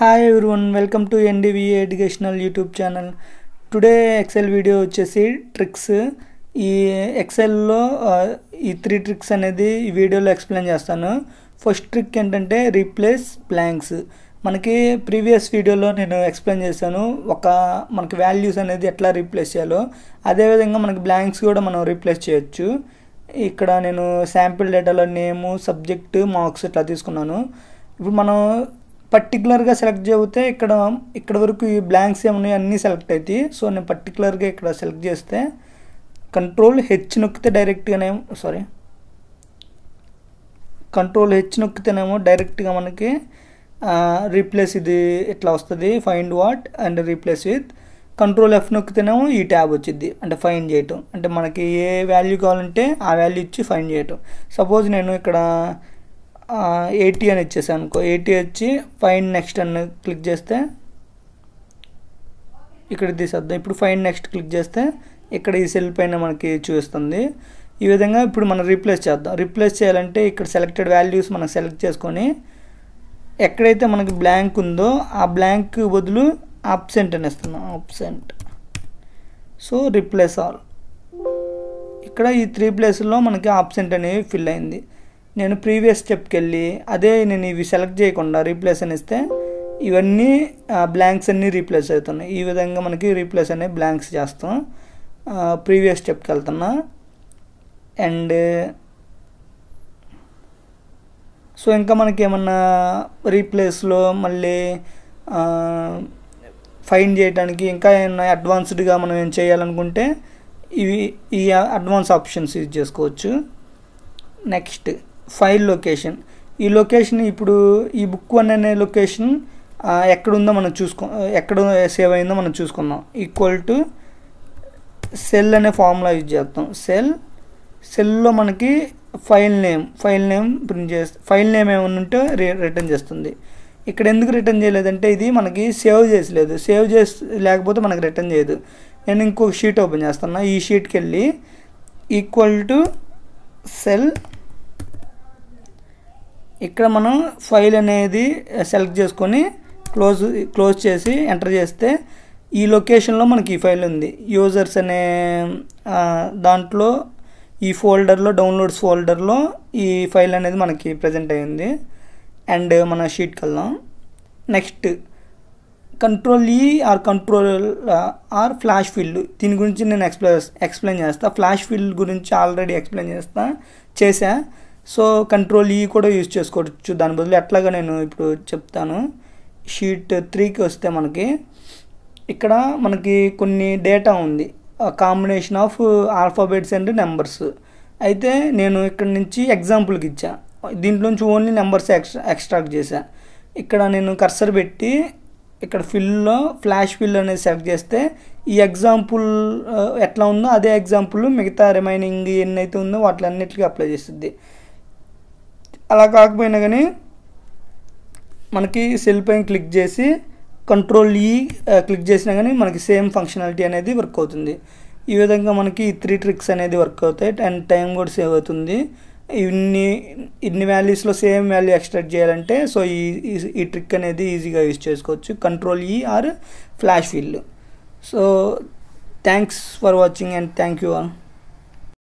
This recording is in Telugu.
hi one welcome to NDVA educational YouTube channel today Excel video వచ్చేసి ట్రిక్స్ ఈ ఎక్సెల్లో ఈ త్రీ ట్రిక్స్ అనేది ఈ వీడియోలో ఎక్స్ప్లెయిన్ చేస్తాను ఫస్ట్ ట్రిక్ ఏంటంటే రీప్లేస్ బ్లాంక్స్ మనకి ప్రీవియస్ వీడియోలో నేను ఎక్స్ప్లెయిన్ చేశాను ఒక మనకి వాల్యూస్ అనేది ఎట్లా రీప్లేస్ చేయాలో అదేవిధంగా మనకి బ్లాంక్స్ కూడా మనం రీప్లేస్ చేయొచ్చు ఇక్కడ నేను శాంపిల్ డేటాలో నేము సబ్జెక్టు మార్క్స్ ఇట్లా తీసుకున్నాను ఇప్పుడు మనం పర్టికులర్గా సెలెక్ట్ చేస్తే ఇక్కడ ఇక్కడ వరకు ఈ బ్లాంక్స్ ఏమున్నాయి అన్నీ సెలెక్ట్ అవుతాయి సో నేను పర్టికులర్గా ఇక్కడ సెలెక్ట్ చేస్తే కంట్రోల్ హెచ్ నొక్కితే డైరెక్ట్గానే సారీ కంట్రోల్ హెచ్ నొక్కితేనేమో డైరెక్ట్గా మనకి రీప్లేస్ ఇది ఇట్లా వస్తుంది find what and replace with control F నొక్కితేనేమో ఈ ట్యాబ్ వచ్చింది అంటే ఫైన్ చేయటం అంటే మనకి ఏ వాల్యూ కావాలంటే ఆ వాల్యూ ఇచ్చి ఫైన్ చేయటం సపోజ్ నేను ఇక్కడ ఎయిటీ అని ఇచ్చేసాను అనుకో ఎయిటీ వచ్చి ఫైన్ నెక్స్ట్ అని క్లిక్ చేస్తే ఇక్కడ తీసేద్దాం ఇప్పుడు ఫైన్ నెక్స్ట్ క్లిక్ చేస్తే ఇక్కడ ఈ సెల్ పైన మనకి చూస్తుంది ఈ విధంగా ఇప్పుడు మనం రీప్లేస్ చేద్దాం రీప్లేస్ చేయాలంటే ఇక్కడ సెలెక్టెడ్ వాల్యూస్ మనం సెలెక్ట్ చేసుకొని ఎక్కడైతే మనకి బ్లాంక్ ఉందో ఆ బ్లాంక్ బదులు అబ్సెంట్ అని ఇస్తున్నాం అబ్సెంట్ సో రీప్లేస్ ఆల్ ఇక్కడ ఈ త్రీ ప్లేస్లో మనకి ఆబ్సెంట్ అనేవి ఫిల్ అయింది నేను ప్రీవియస్ స్టెప్కి వెళ్ళి అదే నేను ఇవి సెలెక్ట్ చేయకుండా రీప్లేస్ అని ఇస్తే ఇవన్నీ బ్లాంక్స్ అన్నీ రీప్లేస్ అవుతున్నాయి ఈ విధంగా మనకి రీప్లేస్ అనే బ్లాంక్స్ చేస్తాం ప్రీవియస్ స్టెప్కి వెళ్తున్నా అండ్ సో ఇంకా మనకి ఏమన్నా రీప్లేస్లో మళ్ళీ ఫైన్ చేయడానికి ఇంకా ఏమన్నా అడ్వాన్స్డ్గా మనం ఏం చేయాలనుకుంటే ఇవి ఈ అడ్వాన్స్ ఆప్షన్స్ యూజ్ చేసుకోవచ్చు నెక్స్ట్ ఫైల్ లొకేషన్ ఈ లొకేషన్ ఇప్పుడు ఈ బుక్ వన్ అనే లొకేషన్ ఎక్కడుందో మనం చూసుకో ఎక్కడ సేవ్ అయిందో మనం చూసుకుందాం ఈక్వల్ టు సెల్ అనే ఫార్ములా యూజ్ చేస్తాం సెల్ సెల్లో మనకి file name file name print చేస్తే ఫైల్ నేమ్ ఏమైనా ఉంటే రిటర్న్ చేస్తుంది ఇక్కడ ఎందుకు రిటర్న్ చేయలేదంటే ఇది మనకి సేవ్ చేసలేదు సేవ్ చేసి లేకపోతే మనకి రిటర్న్ చేయదు నేను ఇంకొక షీట్ ఓపెన్ చేస్తున్నా ఈ షీట్కి వెళ్ళి ఈక్వల్ టు సెల్ ఇక్కడ మనం ఫైల్ అనేది సెలెక్ట్ చేసుకొని క్లోజ్ క్లోజ్ చేసి ఎంటర్ చేస్తే ఈ లొకేషన్లో మనకి ఈ ఫైల్ ఉంది యూజర్స్ అనే దాంట్లో ఈ ఫోల్డర్లో డౌన్లోడ్స్ ఫోల్డర్లో ఈ ఫైల్ అనేది మనకి ప్రజెంట్ అయ్యింది అండ్ మన షీట్కి వెళ్దాం next control E R control R flash field దీని గురించి నేను ఎక్స్ప్లెయిన్ ఎక్స్ప్లెయిన్ చేస్తాను ఫ్లాష్ ఫీల్డ్ గురించి ఆల్రెడీ ఎక్స్ప్లెయిన్ చేస్తా చేశాను సో కంట్రోల్ ఈ e కూడా యూజ్ చేసుకోవచ్చు దాని బదులు ఎట్లాగా నేను ఇప్పుడు చెప్తాను షీట్ త్రీకి వస్తే మనకి ఇక్కడ మనకి కొన్ని డేటా ఉంది combination of alphabets and numbers అయితే నేను ఇక్కడ నుంచి ఎగ్జాంపుల్కి ఇచ్చా దీంట్లోంచి ఓన్లీ నెంబర్స్ ఎక్స్ట్రా ఎక్స్ట్రాక్ట్ చేశా ఇక్కడ నేను కర్సర్ పెట్టి ఇక్కడ ఫిల్లో ఫ్లాష్ ఫిల్ అనేది సెలెక్ట్ చేస్తే ఈ ఎగ్జాంపుల్ ఎట్లా ఉందో అదే ఎగ్జాంపుల్ మిగతా రిమైనింగ్ ఎన్నైతే ఉందో వాటిలన్నిటికీ అప్లై చేస్తుంది అలా కాకపోయినా కానీ మనకి సెల్ పైన క్లిక్ చేసి కంట్రోల్ ఈ క్లిక్ చేసినా కానీ మనకి సేమ్ ఫంక్షనాలిటీ అనేది వర్క్ అవుతుంది ఈ విధంగా మనకి త్రీ ట్రిక్స్ అనేది వర్క్ అవుతాయి అండ్ టైం కూడా సేవ్ అవుతుంది ఇన్ని ఇన్ని వాల్యూస్లో సేమ్ వాల్యూ ఎక్స్ట్రాక్ట్ చేయాలంటే సో ఈ ఈ ట్రిక్ అనేది ఈజీగా యూజ్ చేసుకోవచ్చు control E R flash fill so thanks for watching and thank you all